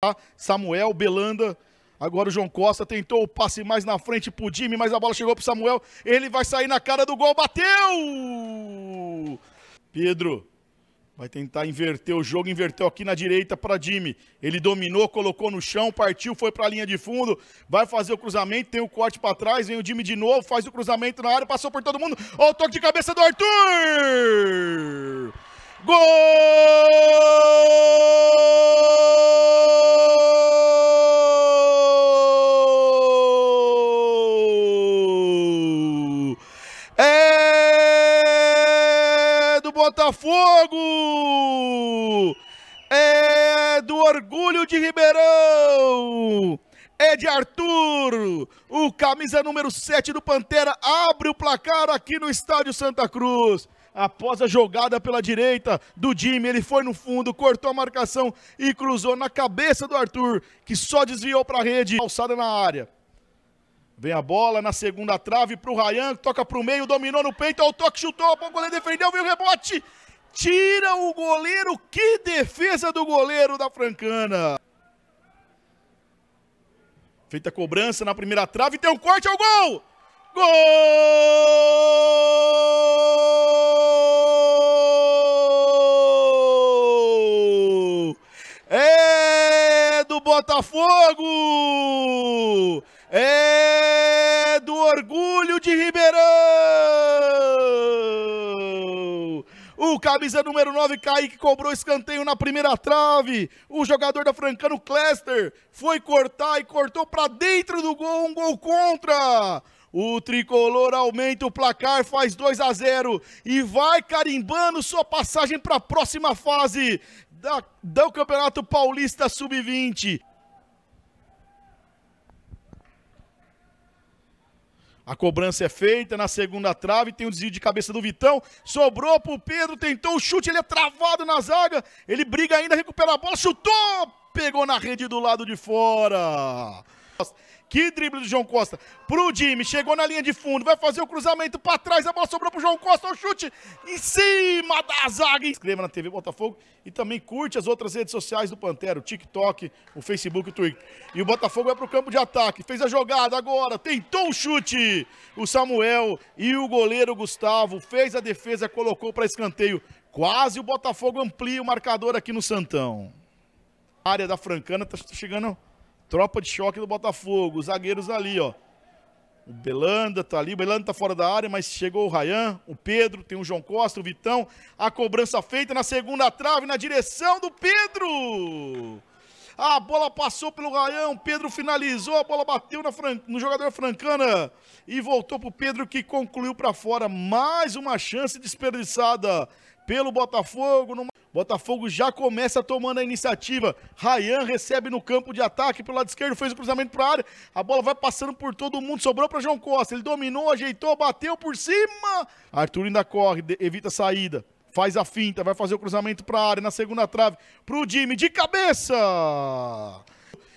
Tá? Samuel, Belanda. Agora o João Costa tentou o passe mais na frente pro Jimmy, mas a bola chegou pro Samuel. Ele vai sair na cara do gol, bateu! Pedro vai tentar inverter o jogo, inverteu aqui na direita para Jimmy. Ele dominou, colocou no chão, partiu, foi para a linha de fundo, vai fazer o cruzamento, tem o corte para trás, vem o Jimmy de novo, faz o cruzamento na área, passou por todo mundo. Olha o toque de cabeça do Arthur! Gol! Botafogo! É do orgulho de Ribeirão! É de Arthur! O camisa número 7 do Pantera abre o placar aqui no estádio Santa Cruz após a jogada pela direita do Jimmy, ele foi no fundo, cortou a marcação e cruzou na cabeça do Arthur, que só desviou para a rede, alçada na área. Vem a bola na segunda trave para o Rayan, toca para o meio, dominou no peito, ao toque, chutou, o goleiro defendeu, veio o rebote. Tira o goleiro, que defesa do goleiro da Francana. Feita a cobrança na primeira trave, tem um corte, é o gol! Gol! É do Botafogo! é do orgulho de Ribeirão. O camisa número 9, Kaique, cobrou escanteio na primeira trave. O jogador da Francano, Cluster, foi cortar e cortou para dentro do gol, um gol contra. O tricolor aumenta o placar, faz 2 a 0 e vai carimbando sua passagem para a próxima fase da, do Campeonato Paulista Sub-20. A cobrança é feita na segunda trave, tem o um desvio de cabeça do Vitão, sobrou pro Pedro, tentou o chute, ele é travado na zaga, ele briga ainda, recupera a bola, chutou, pegou na rede do lado de fora. Que drible do João Costa. Pro Jimmy, chegou na linha de fundo, vai fazer o cruzamento para trás, a bola sobrou pro João Costa, o chute em cima da zaga. Inscreva na TV Botafogo e também curte as outras redes sociais do Pantera, o TikTok, o Facebook, o Twitter. E o Botafogo vai pro campo de ataque, fez a jogada agora, tentou o chute. O Samuel e o goleiro Gustavo fez a defesa, colocou para escanteio. Quase o Botafogo amplia o marcador aqui no Santão. A área da Francana tá chegando Tropa de choque do Botafogo, os zagueiros ali, ó. O Belanda tá ali, o Belanda tá fora da área, mas chegou o Rayan, o Pedro, tem o João Costa, o Vitão. A cobrança feita na segunda trave, na direção do Pedro! A bola passou pelo Rayan, o Pedro finalizou, a bola bateu fran... no jogador francana e voltou pro Pedro que concluiu para fora. Mais uma chance desperdiçada pelo Botafogo. Numa... Botafogo já começa tomando a iniciativa. Rayan recebe no campo de ataque pelo lado esquerdo, fez o cruzamento para a área. A bola vai passando por todo mundo, sobrou para João Costa. Ele dominou, ajeitou, bateu por cima. Arthur ainda corre, evita a saída. Faz a finta, vai fazer o cruzamento para a área na segunda trave para o Jimmy de cabeça.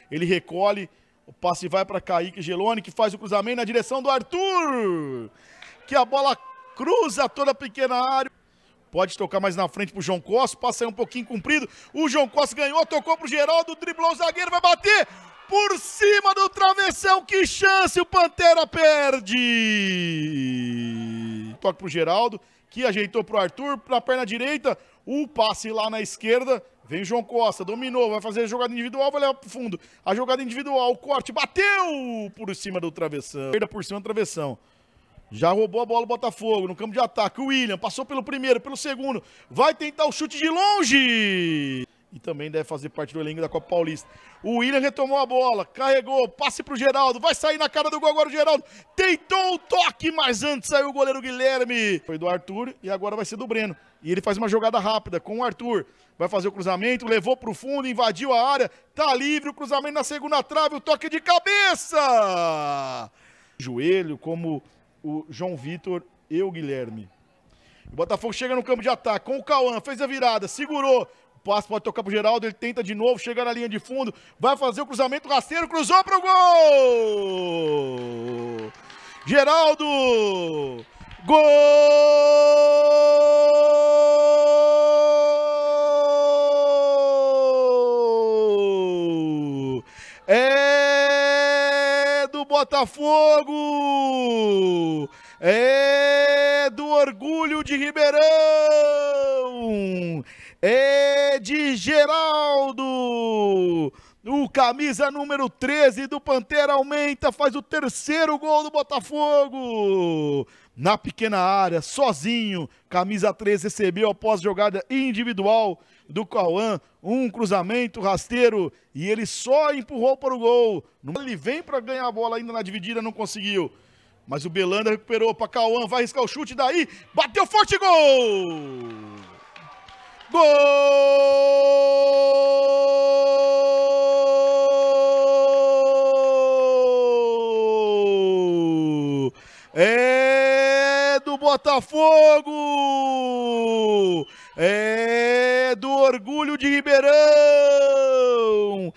Ele recolhe, o passe vai para Kaique Geloni, que faz o cruzamento na direção do Arthur. Que a bola cruza toda a pequena área. Pode tocar mais na frente pro João Costa. Passa aí um pouquinho comprido. O João Costa ganhou, tocou pro Geraldo, driblou o zagueiro, vai bater por cima do travessão. Que chance o Pantera perde! Toque pro Geraldo, que ajeitou pro Arthur, pra perna direita. O passe lá na esquerda. Vem o João Costa, dominou, vai fazer a jogada individual, vai levar pro fundo. A jogada individual, o corte, bateu por cima do travessão. Perda por cima do travessão. Já roubou a bola o Botafogo no campo de ataque. O William passou pelo primeiro, pelo segundo. Vai tentar o chute de longe. E também deve fazer parte do elenco da Copa Paulista. O William retomou a bola, carregou, passe pro Geraldo. Vai sair na cara do gol agora o Geraldo. Tentou o toque, mas antes saiu o goleiro Guilherme. Foi do Arthur e agora vai ser do Breno. E ele faz uma jogada rápida com o Arthur. Vai fazer o cruzamento, levou pro fundo, invadiu a área. Tá livre o cruzamento na segunda trave, o toque de cabeça. Joelho, como o João Vitor e o Guilherme. O Botafogo chega no campo de ataque com o Cauã, fez a virada, segurou. O passe pode tocar pro Geraldo, ele tenta de novo, chega na linha de fundo, vai fazer o cruzamento rasteiro, cruzou pro gol! Geraldo! Gol! Botafogo! É do orgulho de Ribeirão! É de Geraldo! O camisa número 13 do Pantera aumenta, faz o terceiro gol do Botafogo. Na pequena área, sozinho, camisa 13 recebeu após jogada individual do Cauã, um cruzamento rasteiro e ele só empurrou para o gol. Ele vem para ganhar a bola ainda na dividida, não conseguiu. Mas o Belanda recuperou para Cauã, vai arriscar o chute daí, bateu forte gol! Gol! É do Botafogo! É do orgulho de Ribeirão!